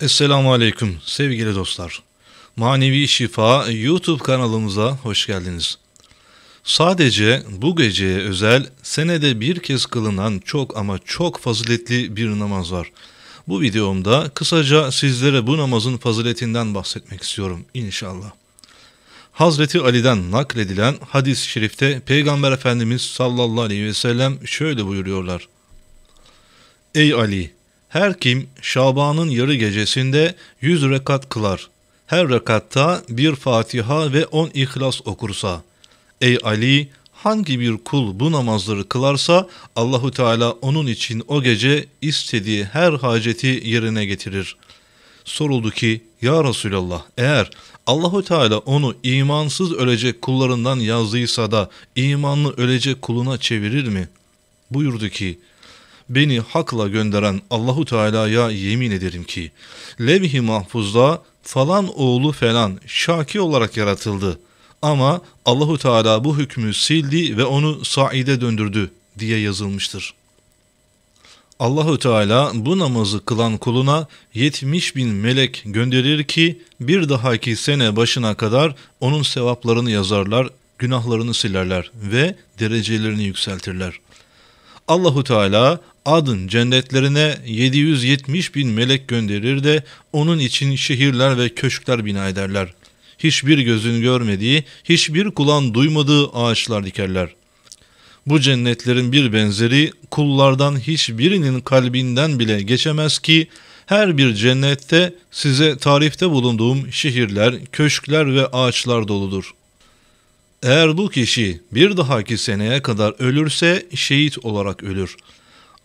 Esselamu Aleyküm sevgili dostlar. Manevi Şifa YouTube kanalımıza hoş geldiniz. Sadece bu geceye özel senede bir kez kılınan çok ama çok faziletli bir namaz var. Bu videomda kısaca sizlere bu namazın faziletinden bahsetmek istiyorum inşallah. Hazreti Ali'den nakledilen hadis-i şerifte Peygamber Efendimiz sallallahu aleyhi ve sellem şöyle buyuruyorlar. Ey Ali! Her kim Şaban'ın yarı gecesinde 100 rekat kılar, her rekatta bir Fatiha ve on İhlas okursa, ey Ali hangi bir kul bu namazları kılarsa Allahu Teala onun için o gece istediği her haceti yerine getirir. Soruldu ki ya Resulallah eğer Allahu Teala onu imansız ölecek kullarından yazdıysa da imanlı ölecek kuluna çevirir mi? Buyurdu ki beni hakla gönderen Allahu Teala'ya yemin ederim ki levh-i mahfuzda falan oğlu falan şaki olarak yaratıldı. Ama Allahu Teala bu hükmü sildi ve onu saide döndürdü diye yazılmıştır. Allahu Teala bu namazı kılan kuluna 70 bin melek gönderir ki bir dahaki sene başına kadar onun sevaplarını yazarlar, günahlarını silerler ve derecelerini yükseltirler. Allahu Teala Adın cennetlerine 770 bin melek gönderir de onun için şehirler ve köşkler bina ederler. Hiçbir gözün görmediği, hiçbir kulağın duymadığı ağaçlar dikerler. Bu cennetlerin bir benzeri kullardan hiçbirinin kalbinden bile geçemez ki her bir cennette size tarifte bulunduğum şehirler, köşkler ve ağaçlar doludur. Eğer bu kişi bir dahaki seneye kadar ölürse şehit olarak ölür.''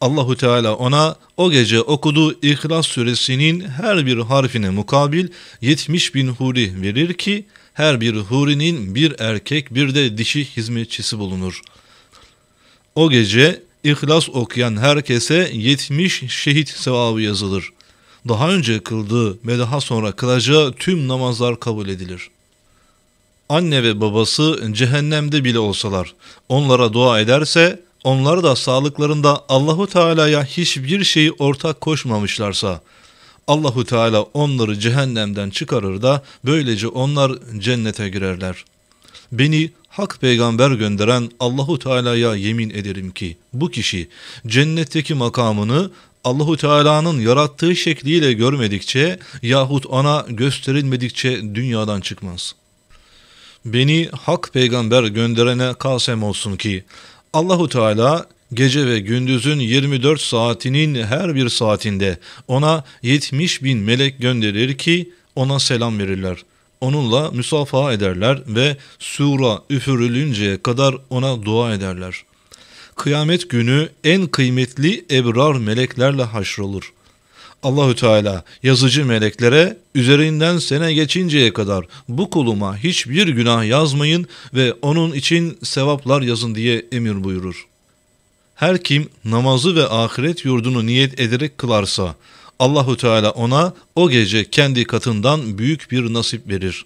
Allahu Teala ona o gece okuduğu İhlas suresinin her bir harfine mukabil 70 bin huri verir ki her bir hurinin bir erkek bir de dişi hizmetçisi bulunur. O gece İhlas okuyan herkese 70 şehit sevabı yazılır. Daha önce kıldığı ve daha sonra kılacağı tüm namazlar kabul edilir. Anne ve babası cehennemde bile olsalar onlara dua ederse onlar da sağlıklarında Allahu Teala'ya hiçbir şeyi ortak koşmamışlarsa Allahu Teala onları cehennemden çıkarır da böylece onlar cennete girerler. Beni hak peygamber gönderen Allahu Teala'ya yemin ederim ki bu kişi cennetteki makamını Allahu Teala'nın yarattığı şekliyle görmedikçe yahut ona gösterilmedikçe dünyadan çıkmaz. Beni hak peygamber gönderene kasem olsun ki Allahu Teala gece ve gündüzün 24 saatinin her bir saatinde ona 70 bin melek gönderir ki ona selam verirler. Onunla müsafaha ederler ve sura üfürülünceye kadar ona dua ederler. Kıyamet günü en kıymetli ebrar meleklerle haşrolur.'' Allahü Teala yazıcı meleklere üzerinden sene geçinceye kadar bu kuluma hiçbir günah yazmayın ve onun için sevaplar yazın diye emir buyurur. Her kim namazı ve ahiret yurdunu niyet ederek kılarsa Allahü Teala ona o gece kendi katından büyük bir nasip verir.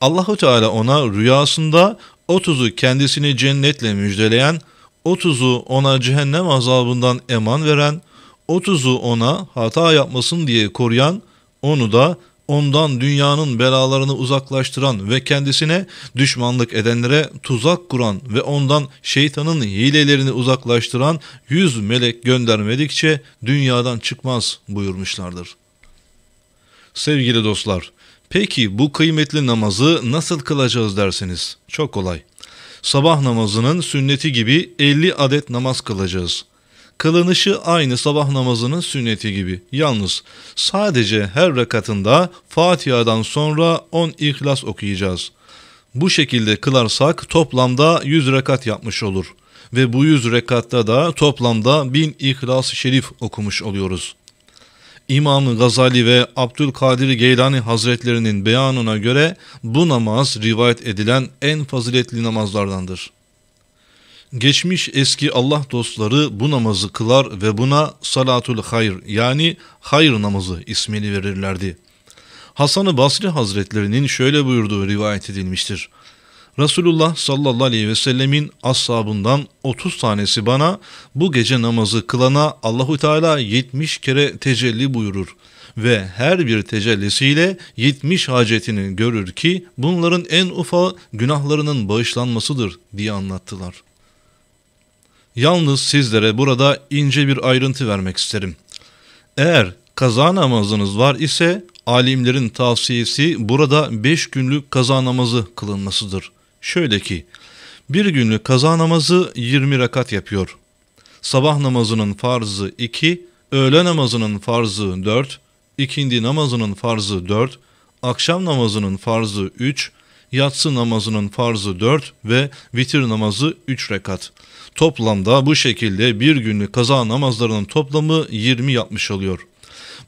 Allahü Teala ona rüyasında otuzu kendisini cennetle müjdeleyen, otuzu ona cehennem azabından eman veren, 30'u ona hata yapmasın diye koruyan, onu da ondan dünyanın belalarını uzaklaştıran ve kendisine düşmanlık edenlere tuzak kuran ve ondan şeytanın hilelerini uzaklaştıran yüz melek göndermedikçe dünyadan çıkmaz buyurmuşlardır. Sevgili dostlar, peki bu kıymetli namazı nasıl kılacağız derseniz çok kolay. Sabah namazının sünneti gibi 50 adet namaz kılacağız.'' Kılınışı aynı sabah namazının sünneti gibi. Yalnız sadece her rakatında Fatiha'dan sonra 10 İhlas okuyacağız. Bu şekilde kılarsak toplamda 100 rekat yapmış olur. Ve bu 100 rekatta da toplamda 1000 İhlas-ı Şerif okumuş oluyoruz. İmam Gazali ve Abdülkadir Geylani Hazretlerinin beyanına göre bu namaz rivayet edilen en faziletli namazlardandır. Geçmiş eski Allah dostları bu namazı kılar ve buna salatul hayr yani hayır namazı ismini verirlerdi. Hasan-ı Basri Hazretlerinin şöyle buyurduğu rivayet edilmiştir. Resulullah sallallahu aleyhi ve sellemin ashabından 30 tanesi bana bu gece namazı kılana Allahu Teala 70 kere tecelli buyurur ve her bir tecellisiyle 70 hacetini görür ki bunların en ufağı günahlarının bağışlanmasıdır diye anlattılar. Yalnız sizlere burada ince bir ayrıntı vermek isterim. Eğer kaza namazınız var ise alimlerin tavsiyesi burada beş günlük kaza namazı kılınmasıdır. Şöyle ki, bir günlük kaza namazı 20 rakat yapıyor. Sabah namazının farzı 2, öğle namazının farzı 4, ikindi namazının farzı 4, akşam namazının farzı 3, yatsı namazının farzı 4 ve vitir namazı 3 rekat. Toplamda bu şekilde bir günlük kaza namazlarının toplamı 20 yapmış oluyor.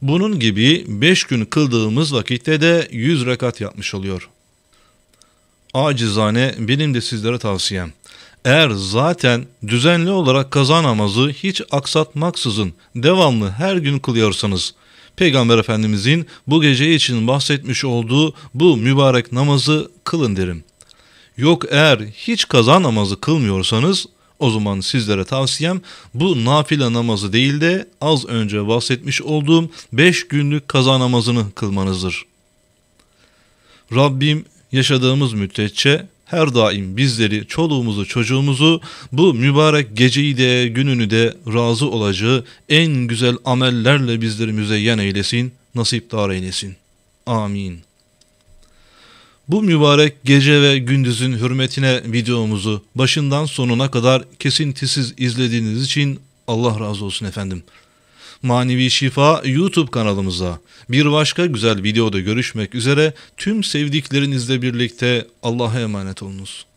Bunun gibi 5 gün kıldığımız vakitte de 100 rekat yapmış oluyor. Acizane benim de sizlere tavsiyem. Eğer zaten düzenli olarak kaza namazı hiç aksatmaksızın devamlı her gün kılıyorsanız, Peygamber Efendimizin bu gece için bahsetmiş olduğu bu mübarek namazı kılın derim. Yok eğer hiç kaza namazı kılmıyorsanız o zaman sizlere tavsiyem bu nafile namazı değil de az önce bahsetmiş olduğum 5 günlük kaza namazını kılmanızdır. Rabbim yaşadığımız müddetçe her daim bizleri, çoluğumuzu, çocuğumuzu bu mübarek geceyi de gününü de razı olacağı en güzel amellerle bizleri müzeyyen eylesin, nasip dar eylesin. Amin. Bu mübarek gece ve gündüzün hürmetine videomuzu başından sonuna kadar kesintisiz izlediğiniz için Allah razı olsun efendim. Manevi Şifa YouTube kanalımıza bir başka güzel videoda görüşmek üzere tüm sevdiklerinizle birlikte Allah'a emanet olunuz.